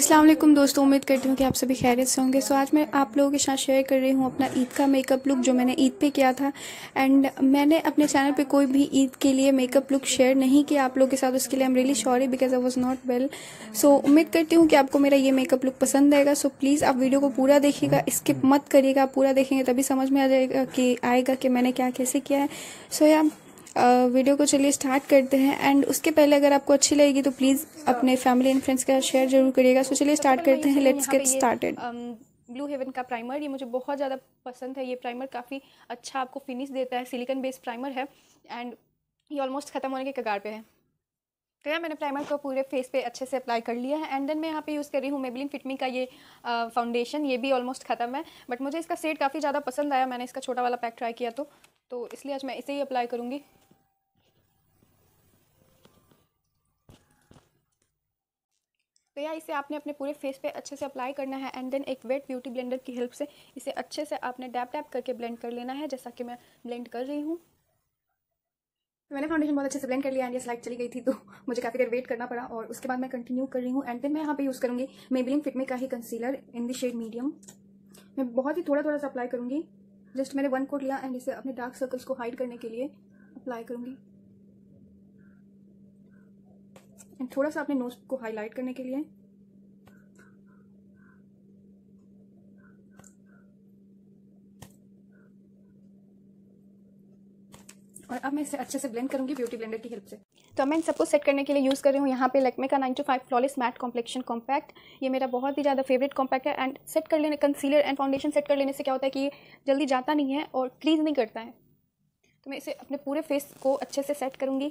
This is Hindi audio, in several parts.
अस्सलाम वालेकुम दोस्तों उम्मीद करती हूँ कि आप सभी खैरियत से होंगे सो आज मैं आप लोगों के साथ शेयर कर रही हूँ अपना ईद का मेकअप लुक जो मैंने ईद पे किया था एंड मैंने अपने चैनल पे कोई भी ईद के लिए मेकअप लुक शेयर नहीं किया आप लोगों के साथ उसके लिए I am really sorry because I was not well so उम्मीद करती हूँ कि आपको मेरा ये मेकअप लुक पसंद आएगा सो so, प्लीज़ आप वीडियो को पूरा देखिएगा स्किप मत करिएगा पूरा देखेंगे तभी समझ में आ जाएगा कि आएगा कि मैंने क्या कैसे किया है सो so, या वीडियो को चलिए स्टार्ट करते हैं एंड उसके पहले अगर आपको अच्छी लगेगी तो प्लीज़ अपने फैमिली एंड फ्रेंड्स के साथ शेयर जरूर करिएगा सो चलिए स्टार्ट करते हैं let's get started Blue Heaven का प्राइमर ये मुझे बहुत ज़्यादा पसंद है ये प्राइमर काफ़ी अच्छा आपको फिनिश देता है सिलिकन बेस्ड प्राइमर है एंड ये ऑलमोस्ट ख़त्म होने के कगार पे है तो यार मैंने प्राइमर को पूरे फेस पे अच्छे से अप्लाई कर लिया है एंड देन मैं यहाँ पे यूज़ कर रही हूँ मेबलिन फिटमी का ये फाउंडेशन ये भी ऑलमोस्ट ख़त्म है बट मुझे इसका सेट काफ़ी ज़्यादा पसंद आया मैंने इसका छोटा वाला पैक ट्राई किया तो तो इसलिए आज मैं इसे ही अप्लाई करूँगी तो या इसे आपने अपने पूरे फेस पे अच्छे से अप्लाई करना है एंड देन एक वेट ब्यूटी ब्लेंडर की हेल्प से इसे अच्छे से आपने डैप डैप करके ब्लेंड कर लेना है जैसा कि मैं ब्लेंड कर रही हूँ मैंने फाउंडेशन बहुत अच्छे से ब्लेंड कर लिया एंड ये स्लाइड चली गई थी तो मुझे काफ़ी देर वेट करना पड़ा और उसके बाद मैं कंटिन्यू कर रही हूँ एंड देन मैं यहाँ पे यूज़ करूँगी मेबिलिन फिटमी का ही concealer in the shade medium मैं बहुत ही थोड़ा थोड़ा सा अप्लाई करूंगी जस्ट मैंने वन कोट लिया एंड इसे अपने डार्क सर्कल्स को हाइड करने के लिए अप्लाई करूँगी एंड थोड़ा सा अपने नोज को हाईलाइट करने के लिए और अब मैं इसे अच्छे से ब्लेंड करूंगी ब्यूटी ब्लेंडर की हेल्प से तो मैं इन सबको सेट करने के लिए यूज़ कर रही हूँ यहाँ पे लकमे का nine two five flawless matte complexion compact ये मेरा बहुत ही ज़्यादा फेवरेट कॉम्पैक्ट है एंड सेट कर लेने कंसीलर एंड फाउंडेशन सेट कर लेने से क्या होता है कि जल्दी जाता नहीं है और क्लीज नहीं करता है तो मैं इसे अपने पूरे फेस को अच्छे से सेट करूँगी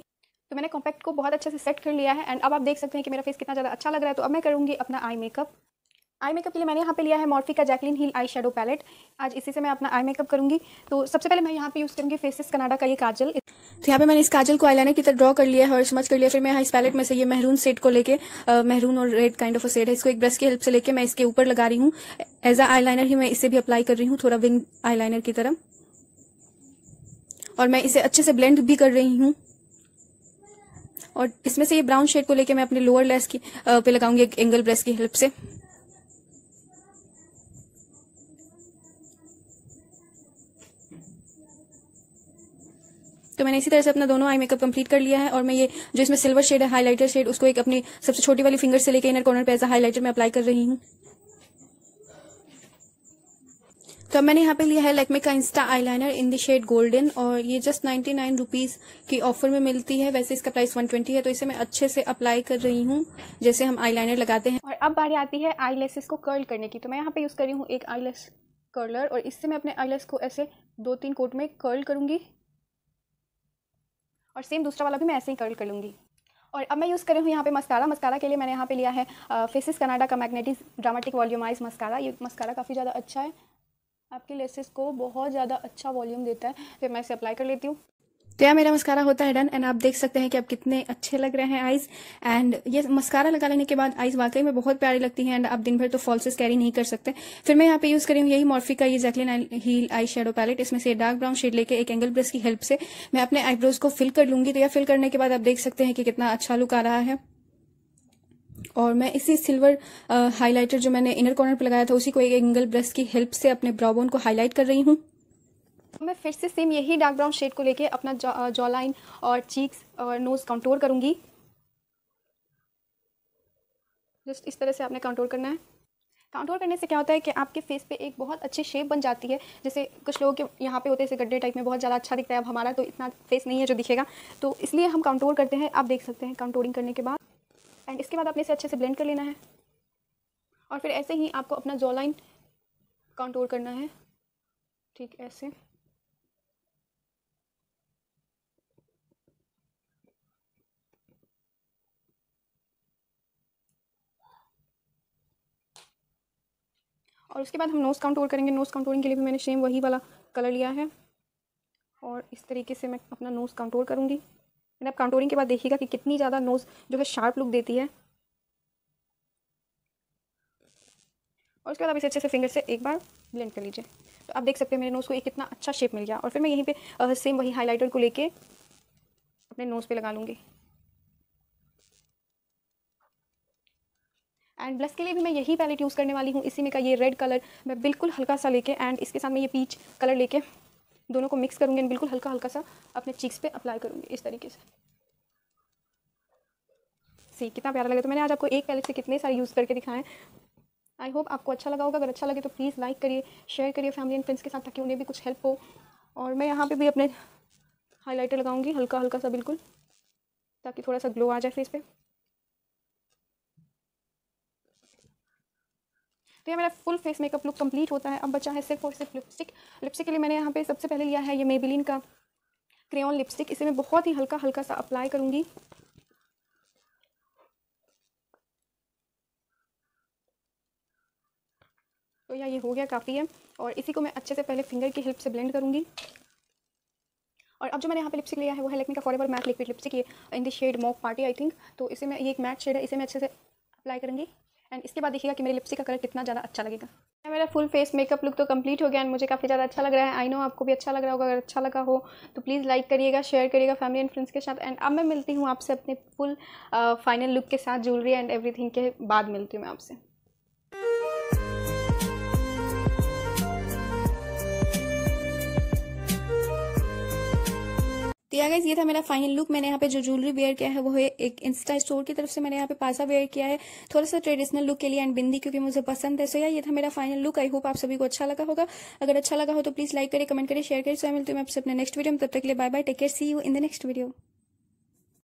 तो मैंने कॉम्पैक्ट को बहुत अच्छे से सेट कर लिया है एंड अब आप देख सकते हैं कि मेरा फेस कितना ज़्यादा अच्छा लग रहा है तो अब मैं करूँगी अपना आई मेकअप आई मेकअप के लिए मैंने यहाँ पे लिया है मॉर्फी का Jaclyn Hill eye shadow palette आज इसी से मैं अपना आई मेकअप करूँगी तो सबसे पहले मैं यहाँ पे यूज़ करूँगी फेसिस कनाडा का ये काजल तो यहाँ पे मैंने इस काजल को आईलाइनर की तरह ड्रॉ कर लिया है और समझ कर लिया फिर मैं इस पैलेट में से ये महरून सेट को लेकर महरून और रेड काइंड ऑफ सेट है इसको एक ब्रश की हेल्प से लेकर मैं इसके ऊपर लगा रही हूँ एज अ आई ही मैं इसे भी अप्लाई कर रही हूँ थोड़ा विंग आई की तरह और मैं इसे अच्छे से ब्लेंड भी कर रही हूँ और इसमें से ये ब्राउन शेड को लेके मैं अपने लोअर लेस की पे लगाऊंगी एक एंगल ब्रश की हेल्प से तो मैंने इसी तरह से अपना दोनों आई मेकअप कंप्लीट कर लिया है और मैं ये जो इसमें सिल्वर शेड है हाईलाइटर शेड उसको एक अपनी सबसे छोटी वाली फिंगर से लेकर इनर कॉर्नर पर एज हाईलाइटर में अप्लाई कर रही हूँ तो अब मैंने यहाँ पे लिया है लैक्मे का insta eyeliner in the shade golden और ये जस्ट नाइन्टी नाइन रुपीज की ऑफर में मिलती है वैसे इसका प्राइस वन ट्वेंटी है तो इसे मैं अच्छे से अप्लाई कर रही हूँ जैसे हम आईलाइनर लगाते हैं और अब बारी आती है आई को कर्ल करने की तो मैं यहाँ पे यूज़ कर रही हूँ एक आई कर्लर और इससे मैं अपने आई को ऐसे दो तीन कोट में कर्ल करूँगी और सेम दूसरा वाला भी मैं ऐसे ही कर्ल कर लूँगी और अब मैं यूज़ कर रही हूँ यहाँ पे मस्कारा मस्कारा के लिए मैंने यहाँ पे लिया है फेसिस कनाडा का मैग्नेटिक ड्रामेटिक वॉल्यूमाइज मस्कारा ये मस्कारा काफ़ी ज़्यादा अच्छा है आपकी लेसेस को बहुत ज़्यादा अच्छा वॉल्यूम देता है फिर मैं इसे अप्लाई कर लेती हूँ तो यह मेरा मस्कारा होता है डन एंड आप देख सकते हैं कि आप कितने अच्छे लग रहे हैं आइज एंड ये मस्कारा लगा लेने के बाद आइज वाकई में बहुत प्यारी लगती है एंड आप दिन भर तो फॉल्सेस कैरी नहीं कर सकते फिर मैं यहाँ पे यूज करी हूँ यही मॉर्फी का ये Jaclyn Hill eye shadow palette इसमें से डार्क ब्राउन शेड लेके एक एंगल ब्रश की हेल्प से मैं अपने आईब्रोज को फिल कर लूंगी तो यह फिल करने के बाद आप देख सकते हैं कि कितना अच्छा लुक आ रहा है और मैं इसी सिल्वर हाइलाइटर uh, जो मैंने इनर कॉर्नर पर लगाया था उसी को एक एंगल ब्रश की हेल्प से अपने ब्राउबोन को हाईलाइट कर रही हूँ मैं फिर से सेम यही डार्क ब्राउन शेड को लेके अपना जॉ लाइन uh, और चीक्स और नोज़ कंट्रोल करूँगी जस्ट इस तरह से आपने कंट्रोल करना है कंट्रोल करने से क्या होता है कि आपके फेस पे एक बहुत अच्छी शेप बन जाती है जैसे कुछ लोगों के यहाँ पे होते हैं जैसे गड्ढे टाइप में बहुत ज़्यादा अच्छा दिखता है अब हमारा तो इतना फेस नहीं है जो दिखेगा तो इसलिए हम कंट्रोल करते हैं आप देख सकते हैं कंट्रोलिंग करने के बाद एंड इसके बाद आपने इसे अच्छे से ब्लेंड कर लेना है और फिर ऐसे ही आपको अपना जॉ लाइन कंट्रोल करना है ठीक ऐसे और उसके बाद हम नोज़ कंटूर करेंगे नोज़ काउंटोरिंग के लिए भी मैंने सेम वही वाला कलर लिया है और इस तरीके से मैं अपना नोज़ काउंटोर करूँगी मैंने आप काउंटोरिंग के बाद देखिएगा कि कितनी ज़्यादा नोज़ जो है शार्प लुक देती है और उसके बाद आप इसे अच्छे से फिंगर से एक बार ब्लेंड कर लीजिए तो आप देख सकते हैं मेरे नोज़ को एक कितना अच्छा शेप मिल गया और फिर मैं यहीं पे सेम वही हाइलाइटर को लेके अपने नोज़ पे लगा लूँगी एंड ब्लस के लिए भी मैं यही पैलेट यूज़ करने वाली हूँ इसी में का ये रेड कलर मैं बिल्कुल हल्का सा लेके एंड इसके साथ में ये पीच कलर लेके दोनों को मिक्स करूँगी एंड बिल्कुल हल्का हल्का सा अपने चीक्स पे अप्लाई करूँगी इस तरीके से सी कितना प्यारा लगे तो मैंने आज आपको एक पैलेट से कितने सारे यूज़ करके दिखाएं आई होप आपको अच्छा लगा होगा अगर अच्छा लगे तो प्लीज़ लाइक करिए शेयर करिए फैमिली एंड फ्रेंड्स के साथ ताकि उन्हें भी कुछ हेल्प हो और मैं यहाँ पर भी अपने हाईलाइटर लगाऊंगी हल्का हल्का सा बिल्कुल ताकि थोड़ा सा ग्लो आ जाए फेस पे तो ये मेरा full face makeup look complete होता है अब बचा है सिर्फ और सिर्फ लिपस्टिक लिपस्टिक के लिए मैंने यहाँ पे सबसे पहले लिया है ये मेबिलिन का क्रेन लिपस्टिक इसे मैं बहुत ही हल्का हल्का सा अप्लाई करूँगी तो या ये हो गया काफ़ी है और इसी को मैं अच्छे से पहले फिंगर की हेल्प से ब्लेंड करूँगी और अब जो मैंने यहाँ पे लिपस्टिक लिया है वो है लेकिन का फॉरवर मैट लिक्विड लिपस्टिक ये in the shade mock party I think तो इसे मैं ये एक मैट शेड है इसे मैं अच्छे से अप्लाई करूँगी एंड इसके बाद देखिएगा कि मेरे लिपस्टिक का कलर कितना ज़्यादा अच्छा लगेगा मेरा फुल फेस मेकअप लुक तो कंप्लीट हो गया एंड मुझे काफ़ी ज़्यादा अच्छा लग रहा है आई नो आपको भी अच्छा लग रहा होगा अगर अच्छा लगा हो तो प्लीज़ लाइक करिएगा शेयर करिएगा फैमिली एंड फ्रेंड्स के साथ एंड अब मैं मिलती हूँ आपसे अपने फुल फाइनल लुक के साथ ज्वेलरी एंड एवरीथिंग के बाद मिलती हूँ मैं आपसे तो या गाइज ये था मेरा फाइनल लुक मैंने यहाँ पे जो ज्वेलरी वेयर किया है वो है एक इंस्टा स्टोर की तरफ से मैंने यहाँ पे पासा वेयर किया है थोड़ा सा ट्रेडिशनल लुक के लिए एंड बिंदी क्योंकि मुझे पसंद है सो यार ये था मेरा फाइनल लुक आई होप आप सभी को अच्छा लगा होगा अगर अच्छा लगा हो तो प्लीज लाइक करें कमेंट करें शेयर करें सो मिलते हैं आपसे अपने नेक्स्ट वीडियो में तब तक के लिए bye bye take care see you in the next video